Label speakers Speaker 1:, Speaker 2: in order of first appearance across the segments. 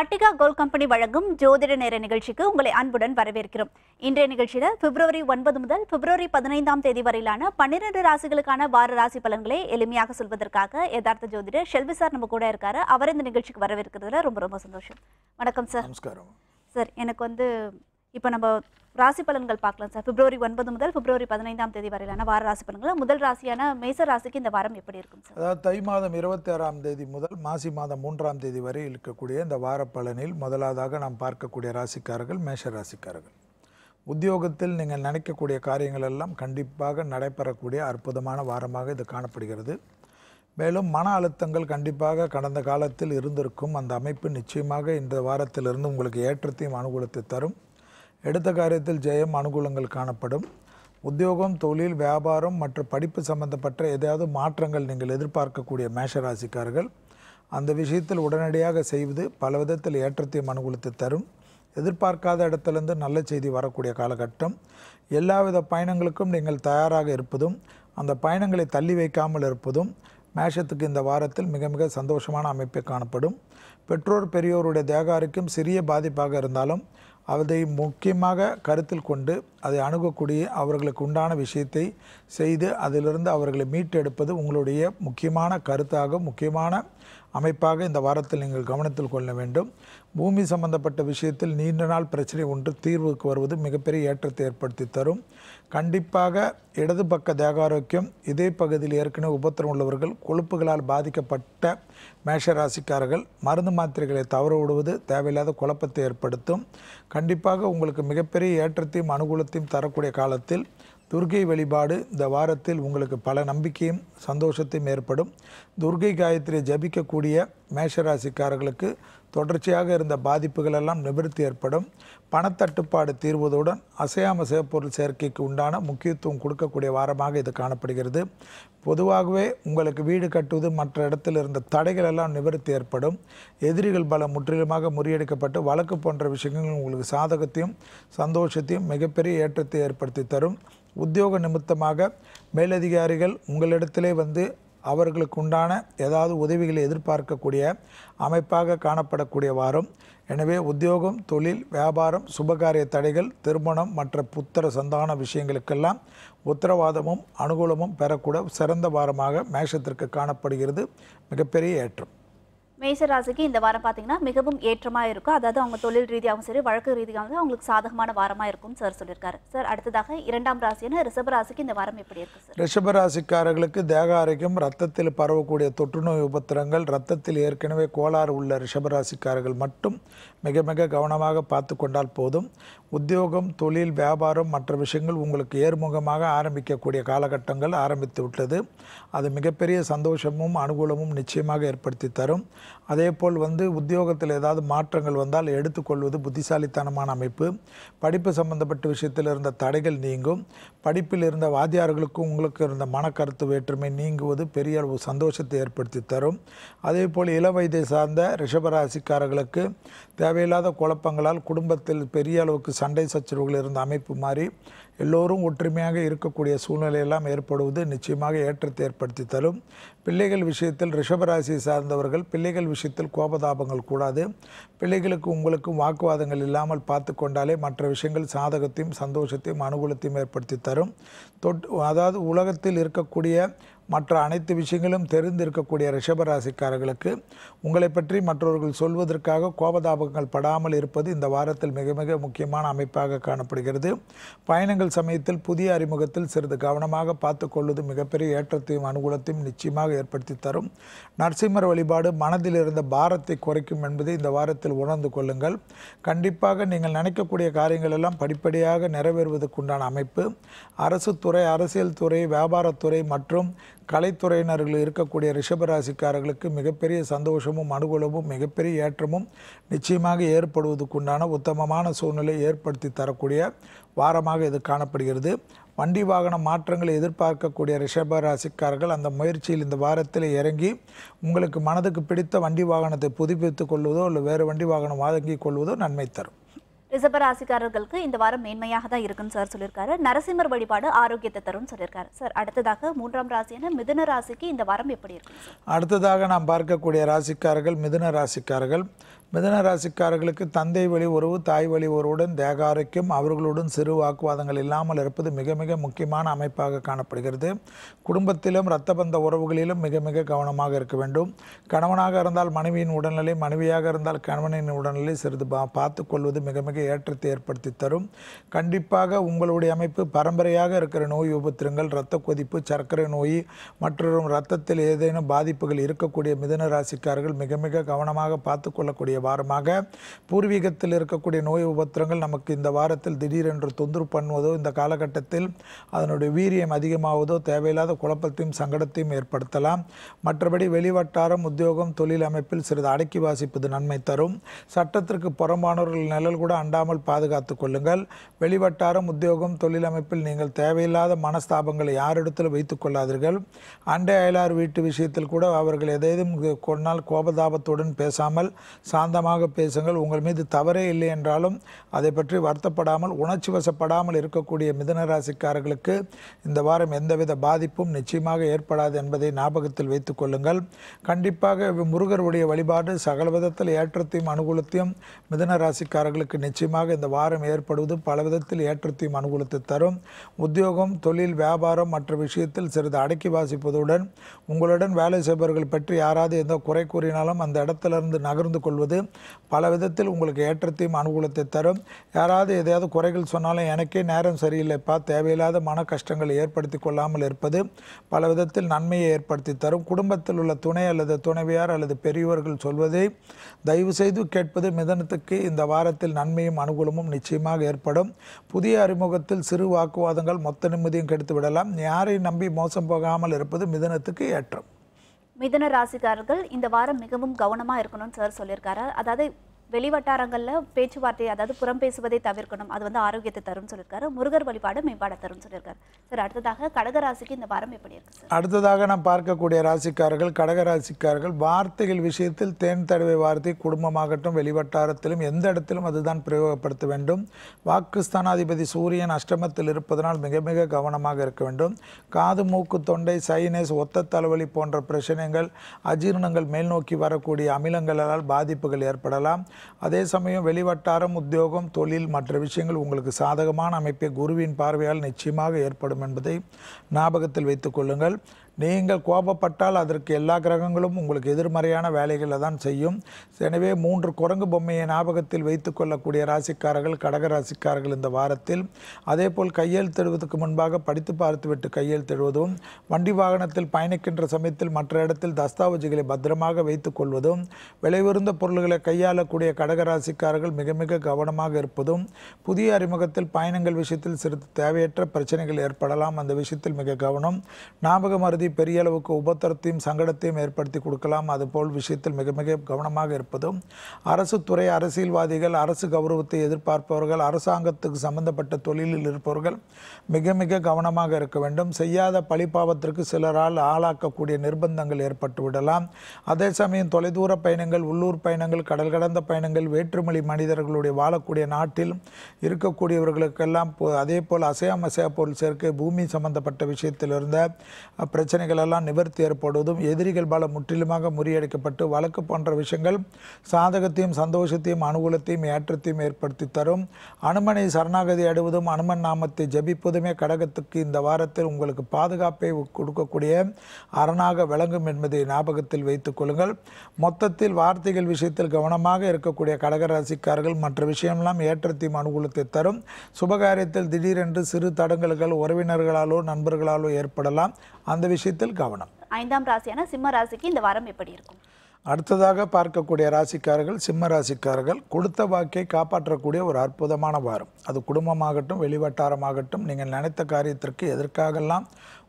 Speaker 1: அட்டிகா கோல் company வழங்கும் ஜோதிட நேர நிகழ்ச்சிக்கு உங்களை அன்புடன் வரவேற்கிறோம் இன்றைய நிகழ்ச்சியில பிப்ரவரி ஒன்பது முதல் பிப்ரவரி பதினைந்தாம் தேதி வரையிலான பன்னிரண்டு ராசிகளுக்கான வார ராசி பலன்களை எளிமையாக சொல்வதற்காக யதார்த்த ஜோதிடர் ஷெல்வி சார் நம்ம கூட இருக்காரு அவர் இந்த நிகழ்ச்சிக்கு வரவேற்கிறதுல ரொம்ப ரொம்ப சந்தோஷம் வணக்கம் சார் சார் எனக்கு வந்து இப்போ நம்ம ராசி பலன்கள் பார்க்கலாம் சார் பிப்ரவரி ஒன்பது முதல் பிப்ரவரி பதினைந்தாம் தேதி வரையிலான வார ராசி பலன்கள் முதல் ராசியான மேச ராசிக்கு இந்த வாரம் எப்படி இருக்கும் சார்
Speaker 2: அதாவது தை மாதம் இருபத்தேழாம் தேதி முதல் மாசி மாதம் மூன்றாம் தேதி வரை இருக்கக்கூடிய இந்த வார பலனில் முதலாவதாக நாம் பார்க்கக்கூடிய ராசிக்காரர்கள் மேஷ ராசிக்காரர்கள் உத்தியோகத்தில் நீங்கள் நினைக்கக்கூடிய காரியங்கள் எல்லாம் கண்டிப்பாக நடைபெறக்கூடிய அற்புதமான வாரமாக இது காணப்படுகிறது மேலும் மன அழுத்தங்கள் கண்டிப்பாக கடந்த காலத்தில் இருந்திருக்கும் அந்த அமைப்பு நிச்சயமாக இந்த வாரத்திலிருந்து உங்களுக்கு ஏற்றத்தையும் அனுகூலத்தை தரும் எடுத்த காரியத்தில் ஜெயம் அனுகூலங்கள் காணப்படும் உத்தியோகம் தொழில் வியாபாரம் மற்றும் படிப்பு சம்பந்தப்பட்ட ஏதாவது மாற்றங்கள் நீங்கள் எதிர்பார்க்கக்கூடிய மேஷராசிக்காரர்கள் அந்த விஷயத்தில் உடனடியாக செய்வது பல விதத்தில் ஏற்றத்தையும் அனுகூலத்தை தரும் எதிர்பார்க்காத இடத்துலேருந்து நல்ல செய்தி வரக்கூடிய காலகட்டம் எல்லாவித பயணங்களுக்கும் நீங்கள் தயாராக இருப்பதும் அந்த பயணங்களை தள்ளி வைக்காமல் இருப்பதும் மேஷத்துக்கு இந்த வாரத்தில் மிக மிக சந்தோஷமான அமைப்பை காணப்படும் பெற்றோர் பெரியோருடைய தேகாரிக்கும் சிறிய பாதிப்பாக இருந்தாலும் அதை முக்கியமாக கருத்தில் கொண்டு அதை அணுகக்கூடிய அவர்களுக்கு உண்டான விஷயத்தை செய்து அதிலிருந்து அவர்களை மீட்டெடுப்பது உங்களுடைய முக்கியமான கருத்தாக முக்கியமான அமைப்பாக இந்த வாரத்தில் நீங்கள் கவனத்தில் கொள்ள வேண்டும் பூமி சம்பந்தப்பட்ட விஷயத்தில் நீண்ட நாள் பிரச்சனை ஒன்று தீர்வுக்கு வருவது மிகப்பெரிய ஏற்றத்தை ஏற்படுத்தி தரும் கண்டிப்பாக இடது பக்க தேகாரோக்கியம் இதே பகுதியில் ஏற்கனவே உபத்திரம் உள்ளவர்கள் கொழுப்புகளால் பாதிக்கப்பட்ட மேஷராசிக்காரர்கள் மருந்து மாத்திரைகளை தவற விடுவது தேவையில்லாத குழப்பத்தை ஏற்படுத்தும் கண்டிப்பாக உங்களுக்கு மிகப்பெரிய ஏற்றத்தையும் அனுகூலத்தையும் தரக்கூடிய காலத்தில் துர்கை வழிபாடு இந்த வாரத்தில் உங்களுக்கு பல நம்பிக்கையும் சந்தோஷத்தையும் ஏற்படும் துர்கை காயத்திரியை ஜபிக்கக்கூடிய மேஷராசிக்காரர்களுக்கு தொடர்ச்சியாக இருந்த பாதிப்புகள் எல்லாம் நிவர்த்தி ஏற்படும் பணத்தட்டுப்பாடு தீர்வதுடன் அசையாம சேப்பொருள் சேர்க்கைக்கு உண்டான முக்கியத்துவம் கொடுக்கக்கூடிய வாரமாக இது காணப்படுகிறது பொதுவாகவே உங்களுக்கு வீடு கட்டுவது மற்ற இடத்தில் இருந்த தடைகள் எல்லாம் நிவர்த்தி ஏற்படும் எதிரிகள் பலம் முற்றிலுமாக முறியடிக்கப்பட்டு வழக்கு போன்ற விஷயங்கள் உங்களுக்கு சாதகத்தையும் சந்தோஷத்தையும் மிகப்பெரிய ஏற்றத்தை ஏற்படுத்தி தரும் உத்தியோக நிமித்தமாக மேலதிகாரிகள் உங்களிடத்திலே வந்து அவர்களுக்கு உண்டான ஏதாவது உதவிகளை எதிர்பார்க்கக்கூடிய அமைப்பாக காணப்படக்கூடியவாறும் எனவே உத்தியோகம் தொழில் வியாபாரம் சுபகாரிய தடைகள் திருமணம் மற்ற புத்திர சந்தான விஷயங்களுக்கெல்லாம் உத்தரவாதமும் அனுகூலமும் பெறக்கூட சிறந்த வாரமாக மேஷத்திற்கு காணப்படுகிறது மிகப்பெரிய ஏற்றம்
Speaker 1: மேசராசிக்கு இந்த வாரம் பார்த்தீங்கன்னா மிகவும் ஏற்றமாக இருக்கும் அதாவது அவங்க தொழில் ரீதியாகவும் சரி வழக்கு ரீதியாகவும் அவங்களுக்கு சாதகமான வாரமாக இருக்கும் சார் சொல்லியிருக்காரு சார் அடுத்ததாக இரண்டாம் ராசியான ரிஷபராசிக்கு இந்த வாரம் எப்படி இருக்கு
Speaker 2: சார் ரிஷபராசிக்காரர்களுக்கு தேக ஆரோக்கியம் ரத்தத்தில் பரவக்கூடிய தொற்றுநோய் உபத்திரங்கள் ரத்தத்தில் ஏற்கனவே கோளாறு உள்ள ரிஷபராசிக்காரர்கள் மட்டும் மிக மிக கவனமாக பார்த்து கொண்டால் போதும் உத்தியோகம் தொழில் வியாபாரம் மற்ற விஷயங்கள் உங்களுக்கு ஏர்முகமாக ஆரம்பிக்கக்கூடிய காலகட்டங்கள் ஆரம்பித்து விட்டது அது மிகப்பெரிய சந்தோஷமும் அனுகூலமும் நிச்சயமாக ஏற்படுத்தி தரும் அதே போல் வந்து உத்தியோகத்தில் ஏதாவது மாற்றங்கள் வந்தால் எடுத்துக்கொள்வது புத்திசாலித்தனமான அமைப்பு படிப்பு சம்பந்தப்பட்ட விஷயத்தில் இருந்த தடைகள் நீங்கும் படிப்பில் இருந்த வாத்தியார்களுக்கும் உங்களுக்கு இருந்த மனக்கருத்து வேற்றுமை நீங்குவது பெரிய அளவு சந்தோஷத்தை ஏற்படுத்தி தரும் அதே போல் இள வயதை சார்ந்த ரிஷபராசிக்காரர்களுக்கு தேவையில்லாத குழப்பங்களால் குடும்பத்தில் பெரிய அளவுக்கு சண்டை சச்சரவுகள் இருந்த அமைப்பு மாதிரி எல்லோரும் ஒற்றுமையாக இருக்கக்கூடிய சூழ்நிலையெல்லாம் ஏற்படுவது நிச்சயமாக ஏற்றத்தை ஏற்படுத்தி தரும் பிள்ளைகள் விஷயத்தில் ரிஷபராசியை சார்ந்தவர்கள் பிள்ளைகள் விஷயத்தில் கோபதாபங்கள் கூடாது பிள்ளைகளுக்கு உங்களுக்கும் வாக்குவாதங்கள் இல்லாமல் பார்த்து கொண்டாலே மற்ற விஷயங்கள் சாதகத்தையும் சந்தோஷத்தையும் அனுகூலத்தையும் ஏற்படுத்தி தரும் தொட் அதாவது உலகத்தில் இருக்கக்கூடிய மற்ற அனைத்து விஷயங்களும் தெரிந்திருக்கக்கூடிய ரிஷபராசிக்காரர்களுக்கு உங்களை பற்றி மற்றவர்கள் சொல்வதற்காக கோபதாபங்கள் படாமல் இருப்பது இந்த வாரத்தில் மிக மிக முக்கியமான அமைப்பாக காணப்படுகிறது பயணங்கள் சமயத்தில் புதிய அறிமுகத்தில் சிறிது கவனமாக பார்த்து கொள்வது மிகப்பெரிய ஏற்றத்தையும் அனுகூலத்தையும் நிச்சயமாக ஏற்படுத்தி தரும் நரசிம்மர் வழிபாடு மனதில் இருந்த பாரத்தை குறைக்கும் என்பதை இந்த வாரத்தில் உணர்ந்து கொள்ளுங்கள் கண்டிப்பாக நீங்கள் நினைக்கக்கூடிய காரியங்கள் எல்லாம் படிப்படியாக நிறைவேறுவதற்குண்டான அமைப்பு அரசு துறை அரசியல் துறை வியாபாரத்துறை மற்றும் கலைத்துறையினர்கள் இருக்கக்கூடிய ரிஷபராசிக்காரர்களுக்கு மிகப்பெரிய சந்தோஷமும் அனுகூலமும் மிகப்பெரிய ஏற்றமும் நிச்சயமாக ஏற்படுவதற்குண்டான உத்தமமான சூழ்நிலை ஏற்படுத்தி தரக்கூடிய வாரமாக இது காணப்படுகிறது வண்டி வாகன மாற்றங்களை எதிர்பார்க்கக்கூடிய ரிஷபராசிக்காரர்கள் ராசிக்காரர்கள் அந்த முயற்சியில் இந்த வாரத்தில் இறங்கி உங்களுக்கு மனதுக்கு பிடித்த வண்டி வாகனத்தை புதுப்பித்துக் கொள்வதோ இல்லை வேறு வண்டி வாகனம் வாங்கி கொள்வதோ நன்மை தரும்
Speaker 1: ராசிக்காரர்களுக்கு இந்த வாரம் மேன்மையாக தான் இருக்குன்னு சார் சொல்லியிருக்காரு நரசிம்மர் வழிபாடு ஆரோக்கியத்தை தரும்னு சொல்லியிருக்காரு சார் அடுத்ததாக மூன்றாம் ராசியான மிதுன ராசிக்கு இந்த வாரம் எப்படி இருக்கு
Speaker 2: அடுத்ததாக நாம் பார்க்கக்கூடிய ராசிக்காரர்கள் மிதுன ராசிக்காரர்கள் மிதன ராசிக்காரர்களுக்கு தந்தை வழி உறவு தாய் வழி உறவுடன் தேகாரைக்கும் அவர்களுடன் சிறு வாக்குவாதங்கள் இல்லாமல் இருப்பது மிக மிக முக்கியமான அமைப்பாக காணப்படுகிறது குடும்பத்திலும் இரத்த பந்த உறவுகளிலும் மிக மிக கவனமாக இருக்க வேண்டும் கணவனாக இருந்தால் மனைவியின் உடல்நிலை மனைவியாக இருந்தால் கணவனின் உடல்நிலை சிறிது பா பார்த்து கொள்வது மிக மிக ஏற்றத்தை ஏற்படுத்தி தரும் கண்டிப்பாக உங்களுடைய அமைப்பு பரம்பரையாக இருக்கிற நோய் விபத்திரங்கள் இரத்த கொதிப்பு சர்க்கரை நோய் மற்றும் இரத்தத்தில் ஏதேனும் பாதிப்புகள் இருக்கக்கூடிய மிதன ராசிக்காரர்கள் மிக மிக கவனமாக பார்த்து கொள்ளக்கூடிய வாரமாக பூர்வீகத்தில் இருக்கக்கூடிய நோய் உபத்திரங்கள் நமக்கு இந்த வாரத்தில் திடீரென்று தொந்தரவு பண்ணுவதோ இந்த காலகட்டத்தில் அதனுடைய வீரியம் அதிகமாவதோ தேவையில்லாத குழப்பத்தையும் சங்கடத்தையும் ஏற்படுத்தலாம் மற்றபடி வெளிவட்டாரம் உத்தியோகம் தொழில் அமைப்பில் சிறிது அடக்கி வாசிப்பது நன்மை தரும் சட்டத்திற்கு புறம்பானவர்கள் நிழல் கூட அண்டாமல் பாதுகாத்து கொள்ளுங்கள் வெளிவட்டாரம் உத்தியோகம் தொழில் அமைப்பில் நீங்கள் தேவையில்லாத மனஸ்தாபங்களை யாரிடத்தில் வைத்துக் கொள்ளாதீர்கள் அண்டை அயலார் வீட்டு விஷயத்தில் கூட அவர்கள் எதேதும் கொன்னால் கோபதாபத்துடன் பேசாமல் சாந்த சாந்தமாக பேசுங்கள் உங்கள் மீது தவறே இல்லை என்றாலும் அதை பற்றி வருத்தப்படாமல் உணர்ச்சி வசப்படாமல் இருக்கக்கூடிய மிதனராசிக்காரர்களுக்கு இந்த வாரம் எந்தவித பாதிப்பும் நிச்சயமாக ஏற்படாது என்பதை ஞாபகத்தில் வைத்துக் கொள்ளுங்கள் கண்டிப்பாக முருகருடைய வழிபாடு சகல விதத்தில் ஏற்றத்தையும் அனுகூலத்தையும் மிதனராசிக்காரர்களுக்கு நிச்சயமாக இந்த வாரம் ஏற்படுவது பல விதத்தில் ஏற்றத்தையும் அனுகூலத்தை தரும் உத்தியோகம் தொழில் வியாபாரம் மற்ற விஷயத்தில் சிறிது அடக்கி வாசிப்பதுடன் உங்களுடன் வேலை செய்பவர்கள் பற்றி யாராவது எந்த குறை கூறினாலும் அந்த இடத்திலிருந்து நகர்ந்து கொள்வது பல விதத்தில் உங்களுக்கு ஏற்றத்தையும் அனுகூலத்தை தரும் யாராவது எதையாவது குறைகள் சொன்னாலும் எனக்கே நேரம் சரியில்லைப்பா தேவையில்லாத மன கஷ்டங்கள் ஏற்படுத்தி கொள்ளாமல் இருப்பது பல விதத்தில் நன்மையை ஏற்படுத்தி தரும் குடும்பத்தில் உள்ள துணை அல்லது துணைவியார் அல்லது பெரியவர்கள் சொல்வதை தயவு செய்து கேட்பது மிதனத்துக்கு இந்த வாரத்தில் நன்மையும் அனுகூலமும் நிச்சயமாக ஏற்படும் புதிய அறிமுகத்தில் சிறு வாக்குவாதங்கள் மொத்த நிம்மதியும் கெடுத்து விடலாம் யாரை நம்பி மோசம் போகாமல் இருப்பது மிதனத்துக்கு
Speaker 1: ஏற்றம் மிதன ராசிக்காரர்கள் இந்த வாரம் மிகவும் கவனமாக இருக்கணும்னு சார் சொல்லியிருக்காரு அதாவது வெளிவட்டாரங்களில் பேச்சுவார்த்தை அதாவது புறம் பேசுவதை தவிர்க்கணும் அது வந்து ஆரோக்கியத்தை தரும் சொல்லியிருக்காரு முருகர் வழிபாடு மேம்பாடு தரும் சொல்லியிருக்காரு சார் அடுத்ததாக கடகராசிக்கு இந்த வாரம் எப்படி இருக்கு
Speaker 2: சார் அடுத்ததாக நாம் பார்க்கக்கூடிய ராசிக்காரர்கள் கடக ராசிக்காரர்கள் வார்த்தைகள் விஷயத்தில் தேன் தடவை வார்த்தை குடும்பமாகட்டும் வெளிவட்டாரத்திலும் எந்த இடத்திலும் அதுதான் பிரயோகப்படுத்த வேண்டும் வாக்குஸ்தானாதிபதி சூரியன் அஷ்டமத்தில் இருப்பதனால் மிக மிக கவனமாக இருக்க வேண்டும் காது மூக்கு தொண்டை சைனஸ் ஒத்த தலைவலி போன்ற பிரச்சனைகள் அஜீரணங்கள் மேல்நோக்கி வரக்கூடிய அமிலங்களால் பாதிப்புகள் ஏற்படலாம் அதே சமயம் வெளிவட்டாரம் உத்தியோகம் தொழில் மற்ற விஷயங்கள் உங்களுக்கு சாதகமான அமைப்பை குருவின் பார்வையால் நிச்சயமாக ஏற்படும் என்பதை ஞாபகத்தில் வைத்துக்கொள்ளுங்கள் நீங்கள் கோபப்பட்டால் அதற்கு எல்லா கிரகங்களும் உங்களுக்கு எதிர்மறையான வேலைகளை தான் செய்யும் எனவே மூன்று குரங்கு பொம்மையை ஞாபகத்தில் வைத்து கொள்ளக்கூடிய ராசிக்காரர்கள் கடக ராசிக்காரர்கள் இந்த வாரத்தில் அதேபோல் கையெழுத்திடுவதற்கு முன்பாக படித்து பார்த்துவிட்டு கையெழுத்திடுவதும் வண்டி வாகனத்தில் பயணிக்கின்ற சமயத்தில் மற்ற இடத்தில் தஸ்தாவேஜுகளை பத்திரமாக வைத்துக் கொள்வதும் உருந்த பொருள்களை கையாளக்கூடிய கடக ராசிக்காரர்கள் மிக மிக கவனமாக இருப்பதும் புதிய அறிமுகத்தில் பயணங்கள் விஷயத்தில் சிறிது தேவையற்ற பிரச்சனைகள் ஏற்படலாம் அந்த விஷயத்தில் மிக கவனம் ஞாபக மருதி பெரிய அளவுக்கு உபத்திரத்தையும் சங்கடத்தையும் ஏற்படுத்தி கொடுக்கலாம் அதுபோல் விஷயத்தில் மிக மிக கவனமாக இருப்பதும் அரசு துறை அரசியல்வாதிகள் அரசு கௌரவத்தை எதிர்பார்ப்பவர்கள் அரசாங்கத்துக்கு சம்பந்தப்பட்ட தொழிலில் இருப்பவர்கள் மிக மிக கவனமாக இருக்க வேண்டும் செய்யாத பழிபாவத்திற்கு சிலரால் ஆளாக்கக்கூடிய நிர்பந்தங்கள் ஏற்பட்டு விடலாம் அதே சமயம் தொலைதூர பயணங்கள் உள்ளூர் பயணங்கள் கடல் கடந்த பயணங்கள் வேற்றுமொழி மனிதர்களுடைய வாழக்கூடிய நாட்டில் இருக்கக்கூடியவர்களுக்கெல்லாம் அதே போல் அசையாமசையா பொருள் சேர்க்கை பூமி சம்பந்தப்பட்ட விஷயத்தில் இருந்த பிரச்சனை பிரச்சனைகள் எல்லாம் நிவர்த்தி ஏற்படுவதும் எதிரிகள் பல முற்றிலுமாக முறியடிக்கப்பட்டு வழக்கு போன்ற விஷயங்கள் சாதகத்தையும் சந்தோஷத்தையும் அனுகூலத்தையும் ஏற்றத்தையும் ஏற்படுத்தி தரும் அனுமனை சரணாகதி அடைவதும் அனுமன் நாமத்தை ஜபிப்பதுமே கடகத்துக்கு இந்த வாரத்தில் உங்களுக்கு பாதுகாப்பை கொடுக்கக்கூடிய அரணாக விளங்கும் என்பதை ஞாபகத்தில் வைத்துக் கொள்ளுங்கள் மொத்தத்தில் வார்த்தைகள் விஷயத்தில் கவனமாக இருக்கக்கூடிய கடகராசிக்காரர்கள் மற்ற விஷயம்லாம் ஏற்றத்தையும் அனுகூலத்தை தரும் சுபகாரியத்தில் திடீரென்று சிறு தடங்கல்கள் உறவினர்களாலோ நண்பர்களாலோ ஏற்படலாம் அந்த விஷயம் விஷயத்தில் கவனம்
Speaker 1: ஐந்தாம் ராசியான சிம்ம ராசிக்கு இந்த வாரம் எப்படி இருக்கும்
Speaker 2: அடுத்ததாக பார்க்கக்கூடிய ராசிக்காரர்கள் சிம்ம ராசிக்காரர்கள் கொடுத்த வாக்கை காப்பாற்றக்கூடிய ஒரு அற்புதமான வாரம் அது குடும்பமாகட்டும் வெளிவட்டாரமாகட்டும் நீங்கள் நினைத்த காரியத்திற்கு எதற்காகலாம்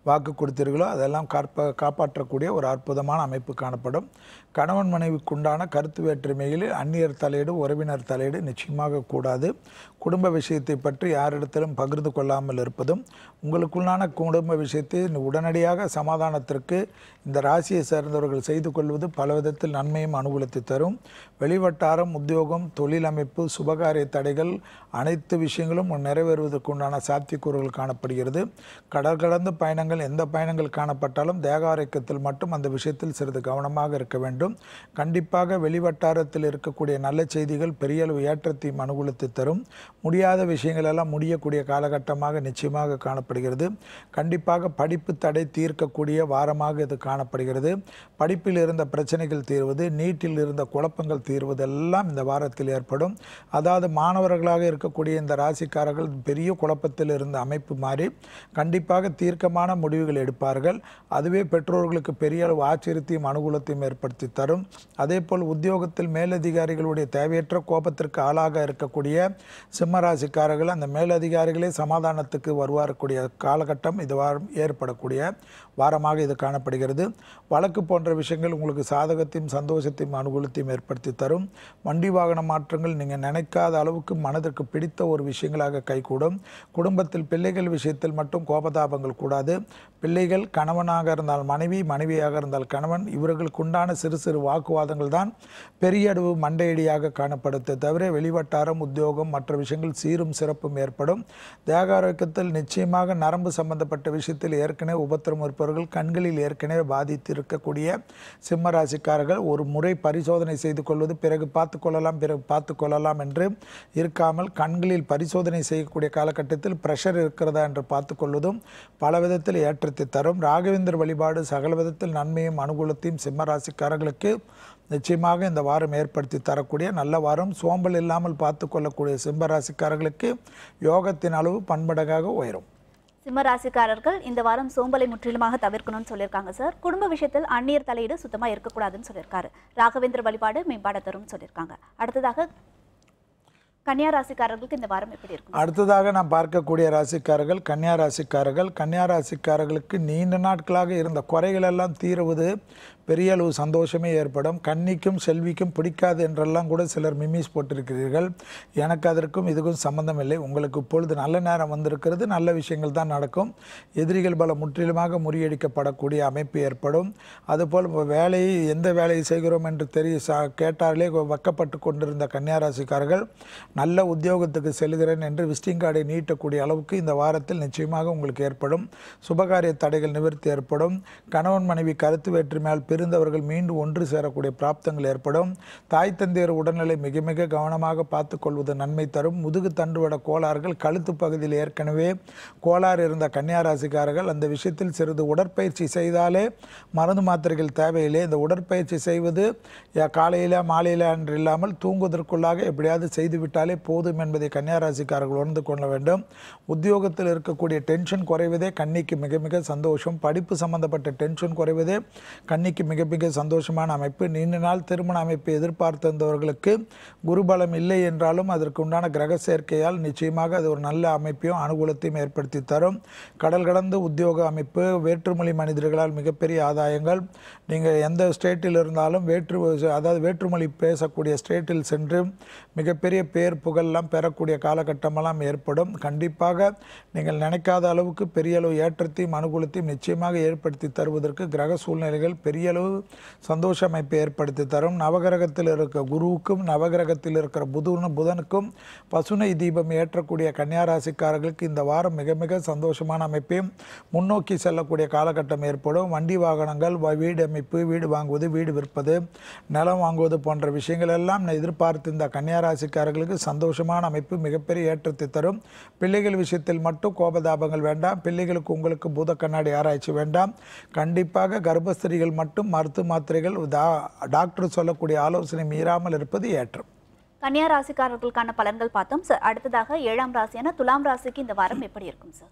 Speaker 2: வாக்கு கொடுத்தீர்களோ அதெல்லாம் காப்ப காப்பாற்றக்கூடிய ஒரு அற்புதமான அமைப்பு காணப்படும் கணவன் மனைவிக்குண்டான கருத்து வேற்றுமையில் அந்நியர் தலையீடு உறவினர் தலையீடு நிச்சயமாக கூடாது குடும்ப விஷயத்தை பற்றி யாரிடத்திலும் பகிர்ந்து கொள்ளாமல் இருப்பதும் உங்களுக்குள்ளான குடும்ப விஷயத்தை உடனடியாக சமாதானத்திற்கு இந்த ராசியை சேர்ந்தவர்கள் செய்து கொள்வது பல விதத்தில் நன்மையும் அனுகூலத்தை தரும் வெளிவட்டாரம் உத்தியோகம் தொழில் அமைப்பு சுபகாரிய தடைகள் அனைத்து விஷயங்களும் நிறைவேறுவதற்குண்டான சாத்தியக்கூறுகள் காணப்படுகிறது கடல் பயணங்கள் எந்த பயணங்கள் காணப்பட்டாலும் தேகாரக்கத்தில் மட்டும் அந்த விஷயத்தில் சிறிது கவனமாக இருக்க வேண்டும் வேண்டும் கண்டிப்பாக வெளிவட்டாரத்தில் இருக்கக்கூடிய நல்ல செய்திகள் பெரிய அளவு ஏற்றத்தையும் அனுகூலத்தை தரும் முடியாத விஷயங்கள் எல்லாம் முடியக்கூடிய காலகட்டமாக நிச்சயமாக காணப்படுகிறது கண்டிப்பாக படிப்பு தடை தீர்க்கக்கூடிய வாரமாக இது காணப்படுகிறது படிப்பில் இருந்த பிரச்சனைகள் தீர்வது நீட்டில் இருந்த குழப்பங்கள் தீர்வதெல்லாம் இந்த வாரத்தில் ஏற்படும் அதாவது மாணவர்களாக இருக்கக்கூடிய இந்த ராசிக்காரர்கள் பெரிய குழப்பத்தில் இருந்த அமைப்பு மாறி கண்டிப்பாக தீர்க்கமான முடிவுகள் எடுப்பார்கள் அதுவே பெற்றோர்களுக்கு பெரிய அளவு ஆச்சரியத்தையும் அனுகூலத்தையும் ஏற்படுத்தி தரும் அதே போல் உத்தியோகத்தில் மேலதிகாரிகளுடைய தேவையற்ற கோபத்திற்கு ஆளாக இருக்கக்கூடிய சிம்மராசிக்காரர்கள் அந்த மேலதிகாரிகளே சமாதானத்துக்கு வருவாரக்கூடிய காலகட்டம் இது வாரம் ஏற்படக்கூடிய வாரமாக இது காணப்படுகிறது வழக்கு போன்ற விஷயங்கள் உங்களுக்கு சாதகத்தையும் சந்தோஷத்தையும் அனுகூலத்தையும் ஏற்படுத்தி தரும் வண்டி வாகன மாற்றங்கள் நீங்கள் நினைக்காத அளவுக்கு மனதிற்கு பிடித்த ஒரு விஷயங்களாக கைகூடும் குடும்பத்தில் பிள்ளைகள் விஷயத்தில் மட்டும் கோபதாபங்கள் கூடாது பிள்ளைகள் கணவனாக இருந்தால் மனைவி மனைவியாக இருந்தால் கணவன் இவர்களுக்கு உண்டான சிறு சிறு வாக்குவாதங்கள் தான் பெரிய அளவு மண்டையடியாக காணப்படுத்த தவிர வெளிவட்டாரம் உத்தியோகம் மற்ற விஷயங்கள் சீரும் சிறப்பும் ஏற்படும் தேக ஆரோக்கியத்தில் நிச்சயமாக நரம்பு சம்பந்தப்பட்ட விஷயத்தில் ஏற்கனவே உபத்திரம் இருப்பவர்கள் கண்களில் ஏற்கனவே பாதித்திருக்கக்கூடிய சிம்ம ராசிக்காரர்கள் ஒரு முறை பரிசோதனை செய்து கொள்வது பிறகு பார்த்து கொள்ளலாம் பிறகு பார்த்து கொள்ளலாம் என்று இருக்காமல் கண்களில் பரிசோதனை செய்யக்கூடிய காலகட்டத்தில் ப்ரெஷர் இருக்கிறதா என்று பார்த்து கொள்வதும் பல விதத்தில் ஏற்றத்தை தரும் ராகவேந்தர் வழிபாடு சகல விதத்தில் நன்மையும் அனுகூலத்தையும் சிம்ம ராசிக்காரர்களுக்கு உங்களுக்கு நிச்சயமாக இந்த வாரம் ஏற்படுத்தி தரக்கூடிய நல்ல வாரம் சோம்பல் இல்லாமல் பார்த்து கொள்ளக்கூடிய சிம்பராசிக்காரர்களுக்கு யோகத்தின் அளவு பன்மடங்காக உயரும்
Speaker 1: சிம்மராசிக்காரர்கள் இந்த வாரம் சோம்பலை முற்றிலுமாக தவிர்க்கணும்னு சொல்லியிருக்காங்க சார் குடும்ப விஷயத்தில் அந்நியர் தலையீடு சுத்தமாக இருக்கக்கூடாதுன்னு சொல்லியிருக்காரு ராகவேந்திர வழிபாடு மேம்பாட தரும்னு சொல்லியிருக்காங்க அடுத்ததாக கன்னியா ராசிக்காரர்களுக்கு இந்த வாரம் எப்படி இருக்கும்
Speaker 2: அடுத்ததாக நாம் பார்க்கக்கூடிய ராசிக்காரர்கள் கன்னியா ராசிக்காரர்கள் கன்னியா ராசிக்காரர்களுக்கு நீண்ட நாட்களாக இருந்த குறைகள் எல்லாம் தீருவது பெரிய அளவு சந்தோஷமே ஏற்படும் கன்னிக்கும் செல்விக்கும் பிடிக்காது என்றெல்லாம் கூட சிலர் மிமிஸ் போட்டிருக்கிறீர்கள் எனக்கு அதற்கும் இதுக்கும் சம்பந்தம் இல்லை உங்களுக்கு இப்பொழுது நல்ல நேரம் வந்திருக்கிறது நல்ல விஷயங்கள் தான் நடக்கும் எதிரிகள் பல முற்றிலுமாக முறியடிக்கப்படக்கூடிய அமைப்பு ஏற்படும் அதுபோல் வேலையை எந்த வேலையை செய்கிறோம் என்று தெரிய கேட்டாலே வக்கப்பட்டு கொண்டிருந்த கன்னியாராசிக்காரர்கள் நல்ல உத்தியோகத்துக்கு செல்கிறேன் என்று விசிட்டிங் கார்டை நீட்டக்கூடிய அளவுக்கு இந்த வாரத்தில் நிச்சயமாக உங்களுக்கு ஏற்படும் சுபகாரிய தடைகள் நிவர்த்தி ஏற்படும் கணவன் மனைவி கருத்து வேற்றுமையால் பெரு பிரிந்திருந்தவர்கள் மீண்டும் ஒன்று சேரக்கூடிய பிராப்தங்கள் ஏற்படும் தாய் தந்தையர் உடல்நிலை மிக மிக கவனமாக பார்த்து கொள்வது நன்மை தரும் முதுகு தண்டுவட கோளாறுகள் கழுத்து பகுதியில் ஏற்கனவே கோளாறு இருந்த கன்னியாராசிக்காரர்கள் அந்த விஷயத்தில் சிறிது உடற்பயிற்சி செய்தாலே மருந்து மாத்திரைகள் தேவையில்லை இந்த உடற்பயிற்சி செய்வது காலையில் மாலையில என்று இல்லாமல் தூங்குவதற்குள்ளாக எப்படியாவது செய்துவிட்டாலே போதும் என்பதை கன்னியாராசிக்காரர்கள் உணர்ந்து கொள்ள வேண்டும் உத்தியோகத்தில் இருக்கக்கூடிய டென்ஷன் குறைவதே கண்ணிக்கு மிக மிக சந்தோஷம் படிப்பு சம்பந்தப்பட்ட டென்ஷன் குறைவதே கன்னிக்கு மிக மிக சந்தோஷமான அமைப்பு நீண்ட நாள் திருமண அமைப்பை எதிர்பார்த்திருந்தவர்களுக்கு குருபலம் இல்லை என்றாலும் அதற்கு உண்டான கிரக சேர்க்கையால் நிச்சயமாக அது ஒரு நல்ல அமைப்பையும் அனுகூலத்தையும் ஏற்படுத்தி தரும் கடல் கடந்த உத்தியோக அமைப்பு வேற்றுமொழி மனிதர்களால் மிகப்பெரிய ஆதாயங்கள் நீங்கள் எந்த ஸ்டேட்டில் இருந்தாலும் வேற்று அதாவது வேற்றுமொழி பேசக்கூடிய ஸ்டேட்டில் சென்று மிகப்பெரிய பேர் புகழெல்லாம் பெறக்கூடிய காலகட்டமெல்லாம் ஏற்படும் கண்டிப்பாக நீங்கள் நினைக்காத அளவுக்கு பெரிய அளவு ஏற்றத்தையும் அனுகூலத்தையும் நிச்சயமாக ஏற்படுத்தி தருவதற்கு கிரக சூழ்நிலைகள் பெரிய அளவு சந்தோஷ அமைப்பை ஏற்படுத்தி தரும் நவகிரகத்தில் இருக்க குருவுக்கும் நவகிரகத்தில் இருக்கிற புதுன புதனுக்கும் பசுனை தீபம் ஏற்றக்கூடிய கன்னியாராசிக்காரர்களுக்கு இந்த வாரம் மிக மிக சந்தோஷமான அமைப்பையும் முன்னோக்கி செல்லக்கூடிய காலகட்டம் ஏற்படும் வண்டி வாகனங்கள் வீடு அமைப்பு வீடு வாங்குவது வீடு விற்பது நிலம் வாங்குவது போன்ற விஷயங்கள் எல்லாம் எதிர்பார்த்து இந்த கன்னியாராசிக்காரர்களுக்கு சந்தோஷமான அமைப்பு மிகப்பெரிய ஏற்றத்தை தரும் பிள்ளைகள் விஷயத்தில் மட்டும் கோபதாபங்கள் வேண்டாம் பிள்ளைகளுக்கு உங்களுக்கு பூத கண்ணாடி ஆராய்ச்சி வேண்டாம் கண்டிப்பாக கர்ப்பஸ்திரிகள் மட்டும் மட்டும் மருத்துவ மாத்திரைகள் டாக்டர் சொல்லக்கூடிய ஆலோசனை மீறாமல் இருப்பது ஏற்றம்
Speaker 1: கன்னியா ராசிக்காரர்களுக்கான பலன்கள் பார்த்தோம் சார் அடுத்ததாக ஏழாம் ராசியான துலாம் ராசிக்கு இந்த வாரம் எப்படி இருக்கும் சார்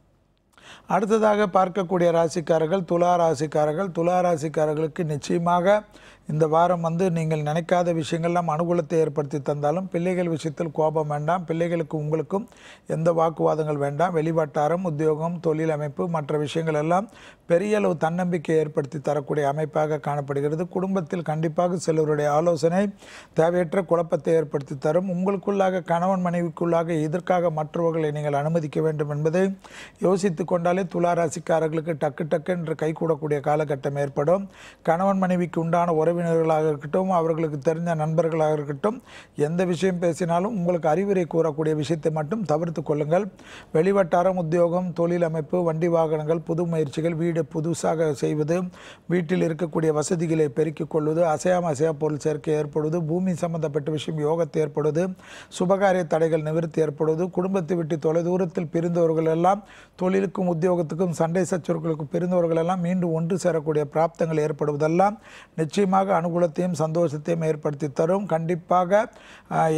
Speaker 2: அடுத்ததாக பார்க்கக்கூடிய ராசிக்காரர்கள் துலா ராசிக்காரர்கள் துலா ராசிக்காரர்களுக்கு நிச்சயமாக இந்த வாரம் வந்து நீங்கள் நினைக்காத விஷயங்கள்லாம் அனுகூலத்தை ஏற்படுத்தி தந்தாலும் பிள்ளைகள் விஷயத்தில் கோபம் வேண்டாம் பிள்ளைகளுக்கு உங்களுக்கும் எந்த வாக்குவாதங்கள் வேண்டாம் வெளிவட்டாரம் உத்தியோகம் தொழில் அமைப்பு மற்ற விஷயங்கள் எல்லாம் பெரிய அளவு தன்னம்பிக்கை ஏற்படுத்தி தரக்கூடிய அமைப்பாக காணப்படுகிறது குடும்பத்தில் கண்டிப்பாக சிலருடைய ஆலோசனை தேவையற்ற குழப்பத்தை ஏற்படுத்தி தரும் உங்களுக்குள்ளாக கணவன் மனைவிக்குள்ளாக எதற்காக மற்றவர்களை நீங்கள் அனுமதிக்க வேண்டும் என்பதை யோசித்து கொண்டாலே துளாராசிக்காரர்களுக்கு டக்கு டக்கு என்று கைகூடக்கூடிய காலகட்டம் ஏற்படும் கணவன் மனைவிக்கு உண்டான உறவு உறவினர்களாக இருக்கட்டும் அவர்களுக்கு தெரிஞ்ச நண்பர்களாக இருக்கட்டும் எந்த விஷயம் பேசினாலும் உங்களுக்கு அறிவுரை கூறக்கூடிய விஷயத்தை மட்டும் தவிர்த்து கொள்ளுங்கள் வெளிவட்டாரம் உத்தியோகம் தொழில் அமைப்பு வண்டி வாகனங்கள் புது முயற்சிகள் வீடு புதுசாக செய்வது வீட்டில் இருக்கக்கூடிய வசதிகளை பெருக்கிக் கொள்வது அசையாம அசையா பொருள் சேர்க்கை ஏற்படுவது பூமி சம்பந்தப்பட்ட விஷயம் யோகத்தை ஏற்படுவது சுபகாரிய தடைகள் நிவர்த்தி ஏற்படுவது குடும்பத்தை விட்டு தொலைதூரத்தில் பிரிந்தவர்கள் எல்லாம் தொழிலுக்கும் உத்தியோகத்துக்கும் சண்டை சச்சுவர்களுக்கும் பிரிந்தவர்கள் எல்லாம் மீண்டும் ஒன்று சேரக்கூடிய பிராப்தங்கள் ஏற்படுவதெல்லாம் நிச்சயமாக கண்டிப்பாக அனுகூலத்தையும் சந்தோஷத்தையும் ஏற்படுத்தி தரும் கண்டிப்பாக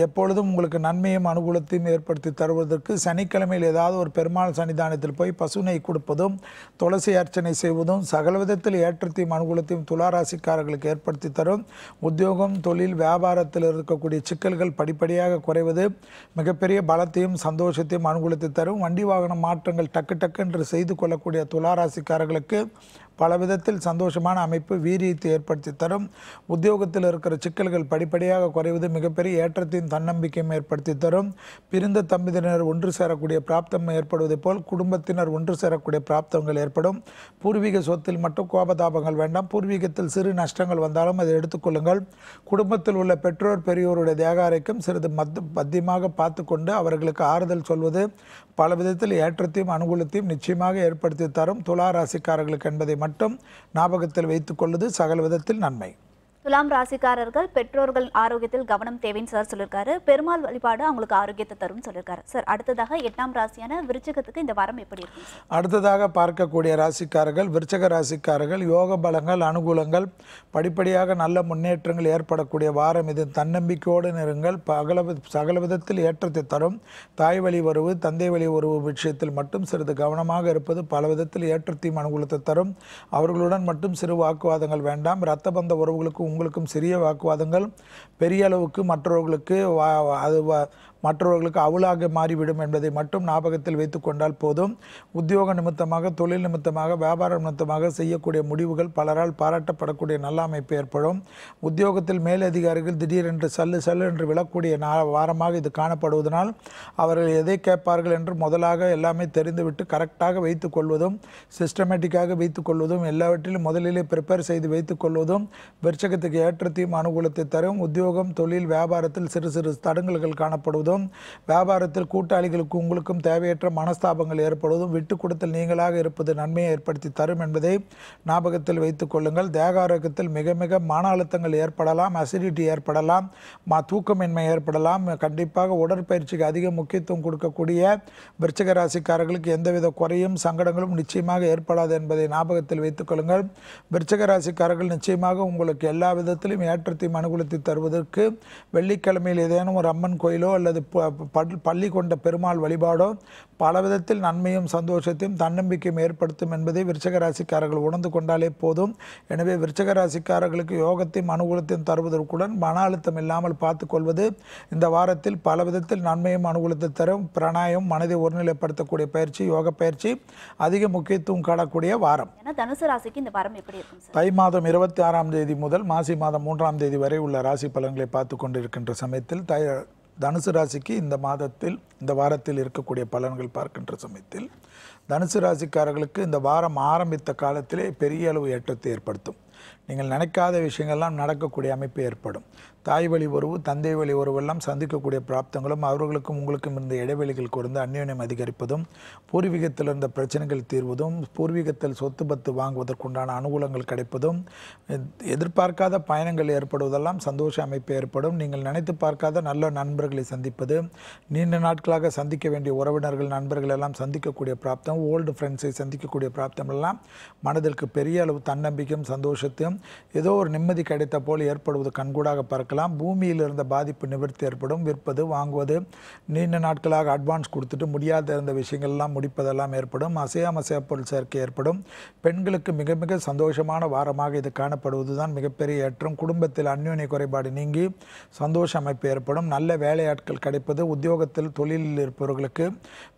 Speaker 2: எப்பொழுதும் உங்களுக்கு நன்மையும் அனுகூலத்தையும் ஏற்படுத்தி தருவதற்கு சனிக்கிழமையில் ஏதாவது ஒரு பெருமாள் சன்னிதானத்தில் போய் பசுனை கொடுப்பதும் துளசி அர்ச்சனை செய்வதும் சகல விதத்தில் ஏற்றத்தையும் அனுகூலத்தையும் துளாராசிக்காரர்களுக்கு ஏற்படுத்தி தரும் உத்தியோகம் தொழில் வியாபாரத்தில் இருக்கக்கூடிய சிக்கல்கள் படிப்படியாக குறைவது மிகப்பெரிய பலத்தையும் சந்தோஷத்தையும் அனுகூலத்தை தரும் வண்டி வாகன மாற்றங்கள் டக்கு டக்கு என்று செய்து கொள்ளக்கூடிய துளாராசிக்காரர்களுக்கு பல விதத்தில் சந்தோஷமான அமைப்பு வீரியத்தை ஏற்படுத்தி தரும் உத்தியோகத்தில் இருக்கிற சிக்கல்கள் படிப்படியாக குறைவது மிகப்பெரிய ஏற்றத்தையும் தன்னம்பிக்கையும் ஏற்படுத்தி தரும் பிரிந்த தம்பிதினர் ஒன்று சேரக்கூடிய பிராப்தம் ஏற்படுவதை போல் குடும்பத்தினர் ஒன்று சேரக்கூடிய பிராப்தங்கள் ஏற்படும் பூர்வீக சொத்தில் மட்டும் கோபதாபங்கள் வேண்டாம் பூர்வீகத்தில் சிறு நஷ்டங்கள் வந்தாலும் அதை எடுத்துக்கொள்ளுங்கள் குடும்பத்தில் உள்ள பெற்றோர் பெரியோருடைய தேகாரைக்கும் சிறிது மத் பத்தியமாக பார்த்து கொண்டு அவர்களுக்கு ஆறுதல் சொல்வது பல விதத்தில் ஏற்றத்தையும் அனுகூலத்தையும் நிச்சயமாக ஏற்படுத்தி தரும் துலா ராசிக்காரர்களுக்கு என்பதை மட்டும் மட்டும் ஞாபகத்தில் வைத்துக்கொள்வது
Speaker 1: சகல விதத்தில் நன்மை துலாம் ராசிக்காரர்கள் பெற்றோர்கள் ஆரோக்கியத்தில் கவனம் தேவைன்னு சார் சொல்லியிருக்காரு பெருமாள் வழிபாடு அவங்களுக்கு ஆரோக்கியத்தை தரும்னு சொல்லியிருக்காரு சார் அடுத்ததாக எட்டாம் ராசியான விருச்சகத்துக்கு இந்த வாரம் எப்படி இருக்கும்
Speaker 2: அடுத்ததாக பார்க்கக்கூடிய ராசிக்காரர்கள் விருச்சக ராசிக்காரர்கள் யோக பலங்கள் அனுகூலங்கள் படிப்படியாக நல்ல முன்னேற்றங்கள் ஏற்படக்கூடிய வாரம் இது தன்னம்பிக்கையோடு நெருங்கள் பகல சகல விதத்தில் ஏற்றத்தை தரும் தாய் வழி உறவு தந்தை வழி உறவு விஷயத்தில் மட்டும் சிறிது கவனமாக இருப்பது பல விதத்தில் ஏற்றத்தையும் அனுகூலத்தை தரும் அவர்களுடன் மட்டும் சிறு வாக்குவாதங்கள் வேண்டாம் இரத்த பந்த உறவுகளுக்கும் உங்களுக்கும் சிறிய வாக்குவாதங்கள் பெரிய அளவுக்கு மற்றவர்களுக்கு அது மற்றவர்களுக்கு அவளாக மாறிவிடும் என்பதை மட்டும் ஞாபகத்தில் வைத்துக்கொண்டால் போதும் உத்தியோக நிமித்தமாக தொழில் நிமித்தமாக வியாபார நிமித்தமாக செய்யக்கூடிய முடிவுகள் பலரால் பாராட்டப்படக்கூடிய நல்ல அமைப்பு ஏற்படும் உத்தியோகத்தில் மேலதிகாரிகள் திடீரென்று சல்லு சல்லு என்று விழக்கூடிய வாரமாக இது காணப்படுவதனால் அவர்கள் எதை கேட்பார்கள் என்று முதலாக எல்லாமே தெரிந்துவிட்டு கரெக்டாக வைத்துக்கொள்வதும் சிஸ்டமேட்டிக்காக வைத்துக்கொள்வதும் எல்லாவற்றிலும் முதலிலே ப்ரிப்பேர் செய்து கொள்வதும் விற்சகத்துக்கு ஏற்றத்தையும் அனுகூலத்தை தரும் உத்தியோகம் தொழில் வியாபாரத்தில் சிறு சிறு தடங்கல்கள் காணப்படுவதும் ஏற்படுவதும் வியாபாரத்தில் கூட்டாளிகளுக்கு உங்களுக்கும் தேவையற்ற மனஸ்தாபங்கள் ஏற்படுவதும் விட்டு கொடுத்தல் நீங்களாக இருப்பது நன்மையை ஏற்படுத்தி தரும் என்பதை ஞாபகத்தில் வைத்துக் கொள்ளுங்கள் தேக ஆரோக்கியத்தில் மிக மிக மன அழுத்தங்கள் ஏற்படலாம் அசிடிட்டி ஏற்படலாம் மா தூக்கமின்மை ஏற்படலாம் கண்டிப்பாக உடற்பயிற்சிக்கு அதிக முக்கியத்துவம் கொடுக்கக்கூடிய விருச்சிக ராசிக்காரர்களுக்கு எந்தவித குறையும் சங்கடங்களும் நிச்சயமாக ஏற்படாது என்பதை ஞாபகத்தில் வைத்துக் கொள்ளுங்கள் விருச்சிக ராசிக்காரர்கள் நிச்சயமாக உங்களுக்கு எல்லா விதத்திலும் ஏற்றத்தையும் அனுகூலத்தை தருவதற்கு வெள்ளிக்கிழமையில் ஏதேனும் ஒரு அம்மன் கோயிலோ அல்லது பள்ளி கொண்ட பெருமாள் வழிபாடோ பல விதத்தில் நன்மையும் சந்தோஷத்தையும் தன்னம்பிக்கையும் ஏற்படுத்தும் என்பதை விருச்சகராசிக்காரர்கள் உணர்ந்து கொண்டாலே போதும் எனவே விருச்சகராசிக்காரர்களுக்கு யோகத்தையும் அனுகூலத்தையும் தருவதற்குடன் மன அழுத்தம் இல்லாமல் பார்த்துக்கொள்வது இந்த வாரத்தில் பல விதத்தில் நன்மையும் அனுகூலத்தை தரும் பிரணாயம் மனதை ஒருநிலைப்படுத்தக்கூடிய பயிற்சி யோக பயிற்சி அதிக முக்கியத்துவம் காணக்கூடிய வாரம்
Speaker 1: தனுசு ராசிக்கு இந்த வாரம் எப்படி இருக்கும்
Speaker 2: தை மாதம் இருபத்தி ஆறாம் தேதி முதல் மாசி மாதம் மூன்றாம் தேதி வரை உள்ள ராசி பலன்களை பார்த்து கொண்டிருக்கின்ற சமயத்தில் தை தனுசு ராசிக்கு இந்த மாதத்தில் இந்த வாரத்தில் இருக்கக்கூடிய பலன்கள் பார்க்கின்ற சமயத்தில் தனுசு ராசிக்காரர்களுக்கு இந்த வாரம் ஆரம்பித்த காலத்திலே பெரிய அளவு ஏற்றத்தை ஏற்படுத்தும் நீங்கள் நினைக்காத விஷயங்கள்லாம் நடக்கக்கூடிய அமைப்பு ஏற்படும் தாய் வழி உறவு தந்தை வழி உறவெல்லாம் சந்திக்கக்கூடிய பிராப்தங்களும் அவர்களுக்கும் உங்களுக்கும் இருந்த இடைவெளிகள் குறைந்து அந்யோன்யம் அதிகரிப்பதும் பூர்வீகத்தில் இருந்த பிரச்சனைகள் தீர்வதும் பூர்வீகத்தில் சொத்து பத்து வாங்குவதற்குண்டான அனுகூலங்கள் கிடைப்பதும் எதிர்பார்க்காத பயணங்கள் ஏற்படுவதெல்லாம் சந்தோஷ அமைப்பு ஏற்படும் நீங்கள் நினைத்து பார்க்காத நல்ல நண்பர்களை சந்திப்பது நீண்ட நாட்களாக சந்திக்க வேண்டிய உறவினர்கள் நண்பர்கள் எல்லாம் சந்திக்கக்கூடிய பிராப்தம் ஓல்டு ஃப்ரெண்ட்ஸை சந்திக்கக்கூடிய பிராப்தம் எல்லாம் மனதிற்கு பெரிய அளவு தன்னம்பிக்கையும் சந்தோஷம் கொடுத்து ஏதோ ஒரு நிம்மதி கிடைத்த போல் ஏற்படுவது கண்கூடாக பறக்கலாம் பூமியில் இருந்த பாதிப்பு நிவர்த்தி ஏற்படும் விற்பது வாங்குவது நீண்ட நாட்களாக அட்வான்ஸ் கொடுத்துட்டு முடியாத இருந்த விஷயங்கள்லாம் முடிப்பதெல்லாம் ஏற்படும் அசையாமசைய பொருள் சேர்க்கை ஏற்படும் பெண்களுக்கு மிக மிக சந்தோஷமான வாரமாக இது காணப்படுவது தான் மிகப்பெரிய ஏற்றம் குடும்பத்தில் அந்யோன்ய குறைபாடு நீங்கி சந்தோஷ அமைப்பு ஏற்படும் நல்ல வேலையாட்கள் கிடைப்பது உத்தியோகத்தில் தொழிலில் இருப்பவர்களுக்கு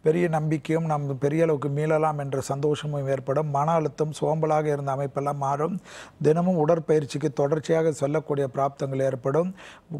Speaker 2: பெரிய நம்பிக்கையும் நாம் பெரிய அளவுக்கு மீளலாம் என்ற சந்தோஷமும் ஏற்படும் மன அழுத்தம் சோம்பலாக இருந்த அமைப்பெல்லாம் மாறும் தினமும் உடற்பயிற்சிக்கு தொடர்ச்சியாக சொல்லக்கூடிய பிராப்தங்கள் ஏற்படும்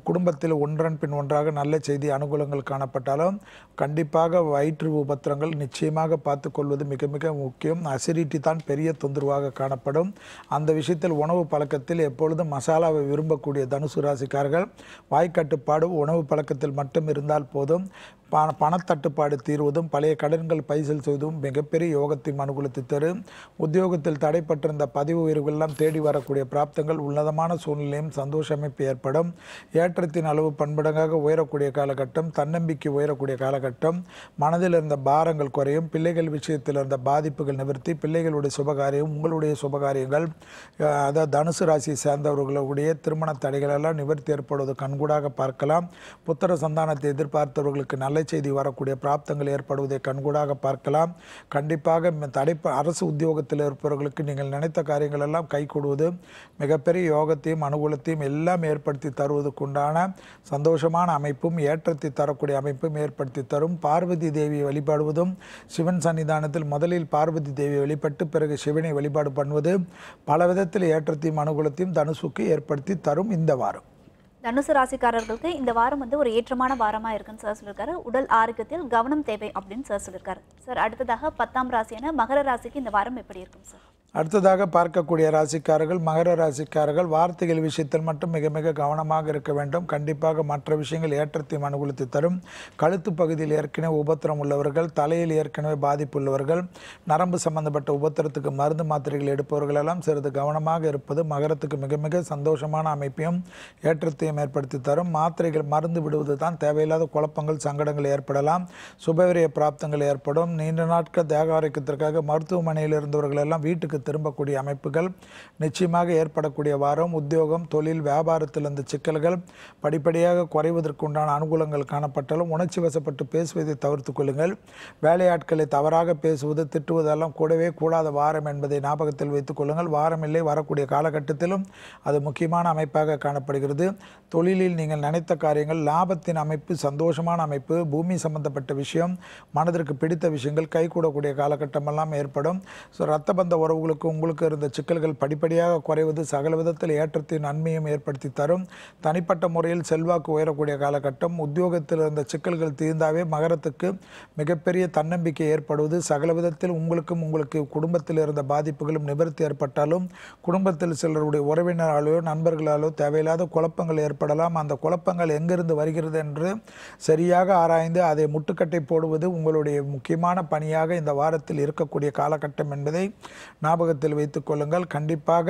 Speaker 2: குடும்பத்தில் ஒன்றன் பின் ஒன்றாக நல்ல செய்தி அனுகூலங்கள் காணப்பட்டாலும் கண்டிப்பாக வயிற்று உபத்திரங்கள் நிச்சயமாக பார்த்து கொள்வது மிக மிக முக்கியம் அசிடிட்டி தான் பெரிய தொந்தரவாக காணப்படும் அந்த விஷயத்தில் உணவு பழக்கத்தில் எப்பொழுதும் மசாலாவை விரும்பக்கூடிய தனுசு ராசிக்காரர்கள் வாய்க்கட்டுப்பாடு உணவு பழக்கத்தில் மட்டும் இருந்தால் போதும் பண பணத்தட்டுப்பாடு தீர்வதும் பழைய கடன்கள் பைசல் செய்வதும் மிகப்பெரிய யோகத்தின் அனுகூலத்தை தரும் உத்தியோகத்தில் தடைப்பட்டிருந்த பதிவு உயர்வுகள்லாம் தேடி வரக்கூடிய பிராப்தங்கள் உன்னதமான சூழ்நிலையும் சந்தோஷ அமைப்பு ஏற்படும் ஏற்றத்தின் அளவு பண்படங்காக உயரக்கூடிய காலகட்டம் தன்னம்பிக்கை உயரக்கூடிய காலகட்டம் மனதில் இருந்த பாரங்கள் குறையும் பிள்ளைகள் விஷயத்தில் இருந்த பாதிப்புகள் நிவர்த்தி பிள்ளைகளுடைய சுபகாரியம் உங்களுடைய சுபகாரியங்கள் அதாவது தனுசு ராசியை சேர்ந்தவர்களுடைய திருமண தடைகளெல்லாம் நிவர்த்தி ஏற்படுவது கண்கூடாக பார்க்கலாம் புத்திர சந்தானத்தை எதிர்பார்த்தவர்களுக்கு நல்ல செய்தி வரக்கூடிய பிராப்தங்கள் ஏற்படுவதை கண்கூடாக பார்க்கலாம் கண்டிப்பாக தடை அரசு உத்தியோகத்தில் இருப்பவர்களுக்கு நீங்கள் நினைத்த காரியங்கள் எல்லாம் கைகூடுவது தருவது மிகப்பெரிய யோகத்தையும் அனுகூலத்தையும் எல்லாம் ஏற்படுத்தி தருவதுக்குண்டான சந்தோஷமான அமைப்பும் ஏற்றத்தை தரக்கூடிய அமைப்பும் ஏற்படுத்தி தரும் பார்வதி தேவியை வழிபாடுவதும் சிவன் சன்னிதானத்தில் முதலில் பார்வதி தேவியை வழிபட்டு பிறகு சிவனை வழிபாடு பண்ணுவது பல விதத்தில் ஏற்றத்தையும் அனுகூலத்தையும் தனுசுக்கு ஏற்படுத்தி தரும் இந்த வாரம்
Speaker 1: தனுசு ராசிக்காரர்களுக்கு இந்த வாரம் வந்து ஒரு ஏற்றமான வாரமாக இருக்குன்னு சார் சொல்லியிருக்காரு உடல் ஆரோக்கியத்தில் கவனம் தேவை அப்படின்னு சார் சொல்லியிருக்காரு சார் அடுத்ததாக பத்தாம் ராசியான மகர ராசிக்கு இந்த வாரம் எப்படி இருக்கும் சார்
Speaker 2: அடுத்ததாக பார்க்கக்கூடிய ராசிக்காரர்கள் மகர ராசிக்காரர்கள் வார்த்தைகள் விஷயத்தில் மட்டும் மிக மிக கவனமாக இருக்க வேண்டும் கண்டிப்பாக மற்ற விஷயங்கள் ஏற்றத்தையும் அனுகூலித்து தரும் கழுத்து பகுதியில் ஏற்கனவே உபத்திரம் உள்ளவர்கள் தலையில் ஏற்கனவே பாதிப்பு உள்ளவர்கள் நரம்பு சம்பந்தப்பட்ட உபத்திரத்துக்கு மருந்து மாத்திரைகள் எடுப்பவர்கள் எல்லாம் சிறிது கவனமாக இருப்பது மகரத்துக்கு மிக மிக சந்தோஷமான அமைப்பையும் ஏற்றத்தையும் ஏற்படுத்தி தரும் மாத்திரைகள் மருந்து விடுவது தான் தேவையில்லாத குழப்பங்கள் சங்கடங்கள் ஏற்படலாம் சுபவிரிய பிராப்தங்கள் ஏற்படும் நீண்ட நாட்கள் தேக ஆரோக்கியத்திற்காக மருத்துவமனையில் இருந்தவர்கள் எல்லாம் வீட்டுக்கு திரும்பக்கூடிய அமைப்புகள் நிச்சயமாக ஏற்படக்கூடிய வாரம் உத்தியோகம் தொழில் வியாபாரத்தில் இருந்த சிக்கல்கள் படிப்படியாக குறைவதற்குண்டான அனுகூலங்கள் காணப்பட்டாலும் உணர்ச்சி வசப்பட்டு பேசுவதை தவிர்த்து கொள்ளுங்கள் வேலையாட்களை தவறாக பேசுவது திட்டுவதெல்லாம் கூடவே கூடாத வாரம் என்பதை ஞாபகத்தில் வைத்துக் கொள்ளுங்கள் வாரமில்லை வரக்கூடிய காலகட்டத்திலும் அது முக்கியமான அமைப்பாக காணப்படுகிறது தொழிலில் நீங்கள் நினைத்த காரியங்கள் லாபத்தின் அமைப்பு சந்தோஷமான அமைப்பு பூமி சம்பந்தப்பட்ட விஷயம் மனதிற்கு பிடித்த விஷயங்கள் கைகூடக்கூடிய காலகட்டமெல்லாம் ஏற்படும் ஸோ ரத்த பந்த உறவுகளுக்கு அவங்களுக்கு உங்களுக்கு இருந்த சிக்கல்கள் படிப்படியாக குறைவது சகல விதத்தில் ஏற்றத்தின் நன்மையும் ஏற்படுத்தி தரும் தனிப்பட்ட முறையில் செல்வாக்கு உயரக்கூடிய காலகட்டம் உத்தியோகத்தில் இருந்த சிக்கல்கள் தீர்ந்தாவே மகரத்துக்கு மிகப்பெரிய தன்னம்பிக்கை ஏற்படுவது சகல விதத்தில் உங்களுக்கும் உங்களுக்கு குடும்பத்தில் இருந்த பாதிப்புகளும் நிவர்த்தி ஏற்பட்டாலும் குடும்பத்தில் சிலருடைய உறவினராலோ நண்பர்களாலோ தேவையில்லாத குழப்பங்கள் ஏற்படலாம் அந்த குழப்பங்கள் எங்கிருந்து வருகிறது என்று சரியாக ஆராய்ந்து அதை முட்டுக்கட்டை போடுவது உங்களுடைய முக்கியமான பணியாக இந்த வாரத்தில் இருக்கக்கூடிய காலகட்டம் என்பதை ஞாபகத்தில் வைத்துக்கொள்ளுங்கள் கண்டிப்பாக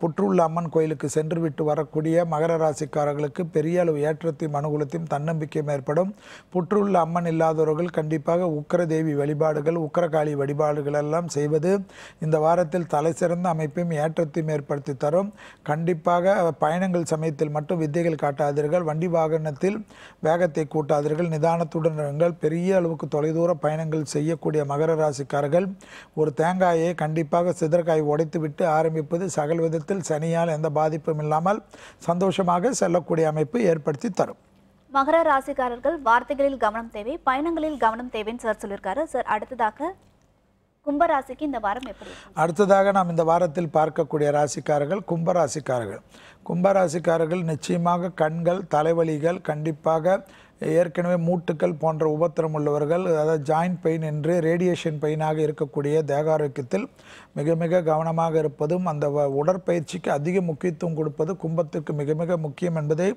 Speaker 2: புற்றுள்ள அம்மன் கோயிலுக்கு சென்று விட்டு வரக்கூடிய மகர ராசிக்காரர்களுக்கு பெரிய அளவு ஏற்றத்தையும் அனுகூலத்தையும் தன்னம்பிக்கையும் ஏற்படும் புற்றுள்ள அம்மன் இல்லாதவர்கள் கண்டிப்பாக உக்கர தேவி வழிபாடுகள் உக்கரகாளி வழிபாடுகள் எல்லாம் செய்வது இந்த வாரத்தில் தலை சிறந்த அமைப்பையும் ஏற்றத்தையும் ஏற்படுத்தி தரும் கண்டிப்பாக பயணங்கள் சமயத்தில் மட்டும் வித்தைகள் காட்டாதீர்கள் வண்டி வாகனத்தில் வேகத்தை கூட்டாதீர்கள் நிதானத்துடன் இருங்கள் பெரிய அளவுக்கு தொலைதூர பயணங்கள் செய்யக்கூடிய மகர ராசிக்காரர்கள் ஒரு தேங்காயை கண்டிப்பாக குறிப்பாக உடைத்து உடைத்துவிட்டு ஆரம்பிப்பது சகல் விதத்தில் சனியால் எந்த பாதிப்பும் இல்லாமல் சந்தோஷமாக செல்லக்கூடிய அமைப்பு ஏற்படுத்தி தரும்
Speaker 1: மகர ராசிக்காரர்கள் வார்த்தைகளில் கவனம் தேவை பயணங்களில் கவனம் தேவைன்னு சார் சொல்லியிருக்காரு சார் அடுத்ததாக கும்பராசிக்கு இந்த வாரம் எப்படி
Speaker 2: அடுத்ததாக நாம் இந்த வாரத்தில் பார்க்கக்கூடிய ராசிக்காரர்கள் கும்பராசிக்காரர்கள் கும்பராசிக்காரர்கள் நிச்சயமாக கண்கள் தலைவலிகள் கண்டிப்பாக ஏற்கனவே மூட்டுக்கள் போன்ற உபத்திரம் உள்ளவர்கள் அதாவது ஜாயின்ட் பெயின் என்று ரேடியேஷன் பெயினாக இருக்கக்கூடிய தேகாரோக்கியத்தில் மிக மிக கவனமாக இருப்பதும் அந்த உடற்பயிற்சிக்கு அதிக முக்கியத்துவம் கொடுப்பது கும்பத்திற்கு மிக மிக முக்கியம் என்பதை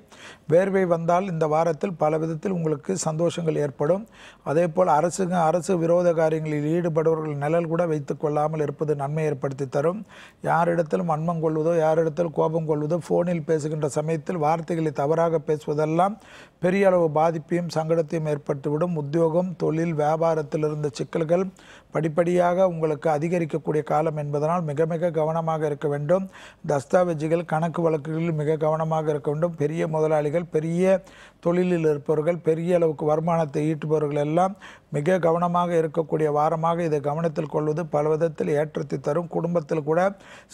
Speaker 2: வேர்வை வந்தால் இந்த வாரத்தில் பல விதத்தில் உங்களுக்கு சந்தோஷங்கள் ஏற்படும் அதே போல் அரசு அரசு விரோத காரியங்களில் ஈடுபடுபவர்கள் நிழல் கூட வைத்துக் கொள்ளாமல் இருப்பது நன்மை ஏற்படுத்தி தரும் யாரிடத்திலும் அன்பம் கொள்வதோ யாரிடத்தில் கோபம் கொள்வதோ ஃபோனில் பேசுகின்ற சமயத்தில் வார்த்தைகளை தவறாக பேசுவதெல்லாம் பெரிய அளவு பாதிப்பையும் சங்கடத்தையும் ஏற்பட்டுவிடும் உத்தியோகம் தொழில் வியாபாரத்தில் இருந்த சிக்கல்கள் படிப்படியாக உங்களுக்கு அதிகரிக்கக்கூடிய கால காலம் என்பதனால் மிக மிக கவனமாக இருக்க வேண்டும் தஸ்தாவேஜுகள் கணக்கு வழக்குகளில் மிக கவனமாக இருக்க வேண்டும் பெரிய முதலாளிகள் பெரிய தொழிலில் இருப்பவர்கள் பெரிய அளவுக்கு வருமானத்தை ஈட்டுபவர்கள் எல்லாம் மிக கவனமாக இருக்கக்கூடிய வாரமாக இதை கவனத்தில் கொள்வது பல விதத்தில் ஏற்றத்தை தரும் குடும்பத்தில் கூட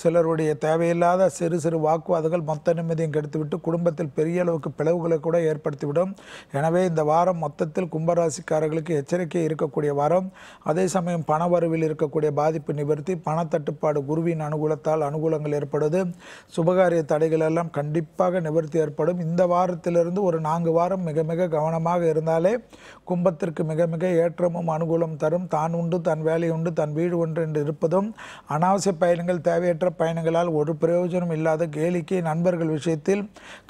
Speaker 2: சிலருடைய தேவையில்லாத சிறு சிறு வாக்குவாதங்கள் மொத்த நிம்மதியும் கெடுத்துவிட்டு குடும்பத்தில் பெரிய அளவுக்கு பிளவுகளை கூட ஏற்படுத்திவிடும் எனவே இந்த வாரம் மொத்தத்தில் கும்பராசிக்காரர்களுக்கு எச்சரிக்கை இருக்கக்கூடிய வாரம் அதே சமயம் பண வரவில் இருக்கக்கூடிய பாதிப்பு நிவர்த்தி பண பணத்தட்டுப்பாடு குருவின் அனுகூலத்தால் அனுகூலங்கள் ஏற்படுது சுபகாரிய தடைகள் எல்லாம் கண்டிப்பாக நிவர்த்தி ஏற்படும் இந்த வாரத்திலிருந்து ஒரு நான்கு வாரம் மிக மிக கவனமாக இருந்தாலே கும்பத்திற்கு மிக மிக ஏற்றமும் அனுகூலம் தரும் தான் உண்டு தன் வேலை உண்டு தன் வீடு ஒன்று என்று இருப்பதும் அனாவசிய பயணங்கள் தேவையற்ற பயணங்களால் ஒரு பிரயோஜனம் இல்லாத கேளிக்கை நண்பர்கள் விஷயத்தில்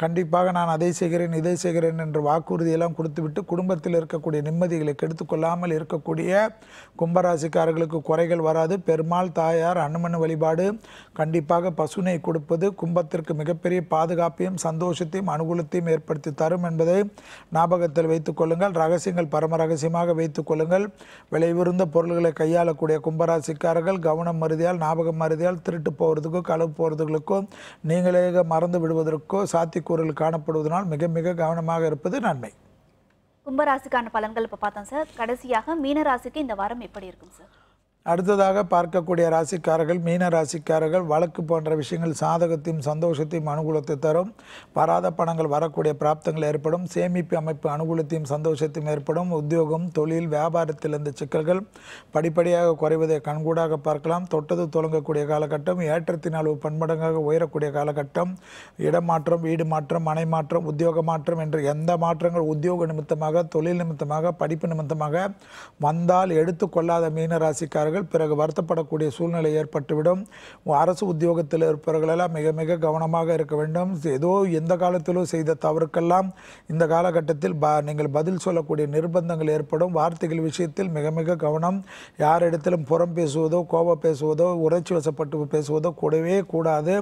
Speaker 2: கண்டிப்பாக நான் அதை செய்கிறேன் இதை செய்கிறேன் என்ற வாக்குறுதியெல்லாம் கொடுத்துவிட்டு குடும்பத்தில் இருக்கக்கூடிய நிம்மதிகளை கெடுத்துக்கொள்ளாமல் இருக்கக்கூடிய கும்பராசிக்காரர்களுக்கு குறைகள் வராது பெருமாள் தாய் தாயார் அனுமன் வழிபாடு கண்டிப்பாக பசுனை கொடுப்பது கும்பத்திற்கு மிகப்பெரிய பாதுகாப்பையும் சந்தோஷத்தையும் அனுகூலத்தையும் ஏற்படுத்தி தரும் என்பதை ஞாபகத்தில் வைத்துக் கொள்ளுங்கள் ரகசியங்கள் பரம ரகசியமாக வைத்துக் கொள்ளுங்கள் விளைவிருந்த பொருள்களை கையாளக்கூடிய கும்பராசிக்காரர்கள் கவனம் மருதியால் ஞாபகம் மருதியால் திருட்டு போகிறதுக்கோ களவு போகிறதுகளுக்கோ நீங்களே மறந்து விடுவதற்கோ சாத்தியக்கூறுகள் காணப்படுவதனால் மிக மிக கவனமாக இருப்பது நன்மை
Speaker 1: கும்பராசிக்கான பலன்கள் இப்போ பார்த்தோம் சார் கடைசியாக மீனராசிக்கு இந்த வாரம் எப்படி இருக்கும் சார்
Speaker 2: அடுத்ததாக பார்க்கக்கூடிய ராசிக்காரர்கள் மீன ராசிக்காரர்கள் வழக்கு போன்ற விஷயங்கள் சாதகத்தையும் சந்தோஷத்தையும் அனுகூலத்தை தரும் வராத பணங்கள் வரக்கூடிய பிராப்தங்கள் ஏற்படும் சேமிப்பு அமைப்பு அனுகூலத்தையும் சந்தோஷத்தையும் ஏற்படும் உத்தியோகம் தொழில் வியாபாரத்தில் இருந்த சிக்கல்கள் படிப்படியாக குறைவதை கண்கூடாக பார்க்கலாம் தொட்டது தொடங்கக்கூடிய காலகட்டம் ஏற்றத்தின் அளவு பன்மடங்காக உயரக்கூடிய காலகட்டம் இடமாற்றம் வீடு மாற்றம் மனை மாற்றம் உத்தியோக மாற்றம் என்று எந்த மாற்றங்கள் உத்தியோக நிமித்தமாக தொழில் நிமித்தமாக படிப்பு நிமித்தமாக வந்தால் எடுத்துக்கொள்ளாத மீன ராசிக்காரர்கள் இருப்பார்கள் பிறகு வருத்தப்படக்கூடிய சூழ்நிலை ஏற்பட்டுவிடும் அரசு உத்தியோகத்தில் இருப்பவர்களெல்லாம் மிக மிக கவனமாக இருக்க வேண்டும் ஏதோ எந்த காலத்திலோ செய்த தவறுக்கெல்லாம் இந்த காலகட்டத்தில் ப நீங்கள் பதில் சொல்லக்கூடிய நிர்பந்தங்கள் ஏற்படும் வார்த்தைகள் விஷயத்தில் மிக மிக கவனம் யாரிடத்திலும் புறம் பேசுவதோ கோப பேசுவதோ உரைச்சி வசப்பட்டு பேசுவதோ கூடவே கூடாது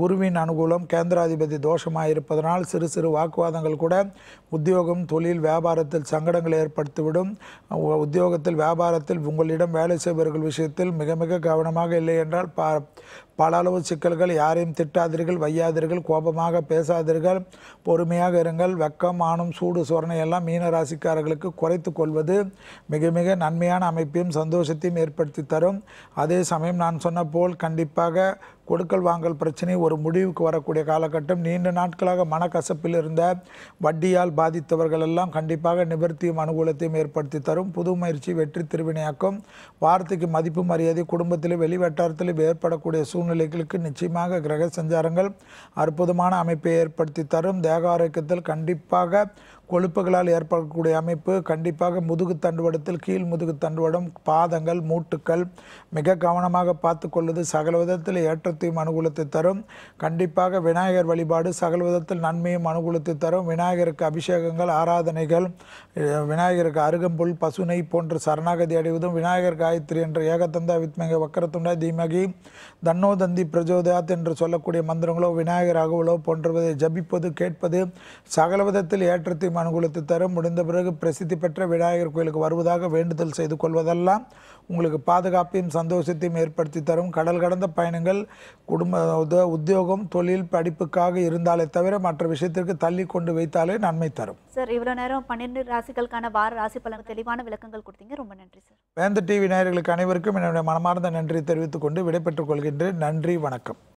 Speaker 2: குருவின் அனுகூலம் கேந்திராதிபதி தோஷமாக இருப்பதனால் சிறு சிறு வாக்குவாதங்கள் கூட உத்தியோகம் தொழில் வியாபாரத்தில் சங்கடங்களை ஏற்படுத்திவிடும் உத்தியோகத்தில் வியாபாரத்தில் உங்களிடம் வேலை செய்வ இவர்கள் விஷயத்தில் மிக மிக கவனமாக இல்லை என்றால் பா பல அளவு சிக்கல்கள் யாரையும் திட்டாதீர்கள் வையாதீர்கள் கோபமாக பேசாதீர்கள் பொறுமையாக இருங்கள் வெக்கம் ஆணும் சூடு சுவரணை எல்லாம் ராசிக்காரர்களுக்கு குறைத்து கொள்வது மிக மிக நன்மையான அமைப்பையும் சந்தோஷத்தையும் ஏற்படுத்தி தரும் அதே சமயம் நான் சொன்ன போல் கண்டிப்பாக கொடுக்கல் வாங்கல் பிரச்சனை ஒரு முடிவுக்கு வரக்கூடிய காலகட்டம் நீண்ட நாட்களாக மனக்கசப்பில் இருந்த வட்டியால் பாதித்தவர்கள் எல்லாம் கண்டிப்பாக நிவர்த்தியும் அனுகூலத்தையும் ஏற்படுத்தி தரும் புது முயற்சி வெற்றி திருவினையாக்கும் வார்த்தைக்கு மதிப்பு மரியாதை குடும்பத்திலும் வெளிவட்டாரத்திலும் ஏற்படக்கூடிய சூழ்நிலைகளுக்கு நிச்சயமாக கிரக சஞ்சாரங்கள் அற்புதமான அமைப்பை ஏற்படுத்தி தரும் தேக ஆரோக்கியத்தில் கண்டிப்பாக கொழுப்புகளால் ஏற்படக்கூடிய அமைப்பு கண்டிப்பாக முதுகு தண்டுவடத்தில் கீழ் முதுகு தண்டுவடம் பாதங்கள் மூட்டுக்கள் மிக கவனமாக பார்த்து கொள்வது சகல விதத்தில் ஏற்றத்தையும் அனுகூலத்தை தரும் கண்டிப்பாக விநாயகர் வழிபாடு சகல விதத்தில் நன்மையும் அனுகூலத்தை தரும் விநாயகருக்கு அபிஷேகங்கள் ஆராதனைகள் விநாயகருக்கு அருகம்புல் பசுனை போன்ற சரணாகதி அடைவதும் விநாயகர் காயத்ரி என்ற ஏகத்தந்தா வித்மக வக்கரத்துண்டா தீமகி தன்னோதந்தி பிரஜோதாத் என்று சொல்லக்கூடிய மந்திரங்களோ விநாயகர் அகவலோ போன்றவதை ஜபிப்பது கேட்பது சகல விதத்தில் ஏற்றத்தையும் அனுகூலத்தை தரும் முடிந்த பிறகு பிரசித்தி பெற்ற விநாயகர் கோயிலுக்கு வருவதாக வேண்டுதல் செய்து கொள்வதெல்லாம் உங்களுக்கு பாதுகாப்பையும் சந்தோஷத்தையும் ஏற்படுத்தி தரும் கடல் கடந்த பயணங்கள் குடும்ப உத்தியோகம் தொழில் படிப்புக்காக இருந்தாலே தவிர மற்ற விஷயத்திற்கு தள்ளி கொண்டு வைத்தாலே நன்மை தரும்
Speaker 1: சார் இவ்வளவு நேரம் பன்னிரெண்டு ராசிகளுக்கான வார ராசி பலன் தெளிவான விளக்கங்கள் கொடுத்தீங்க ரொம்ப நன்றி
Speaker 2: சார் வேந்த டிவி நேயர்களுக்கு அனைவருக்கும் என்னுடைய மனமார்ந்த நன்றி தெரிவித்துக் கொண்டு விடைபெற்றுக் கொள்கின்றேன் நன்றி வணக்கம்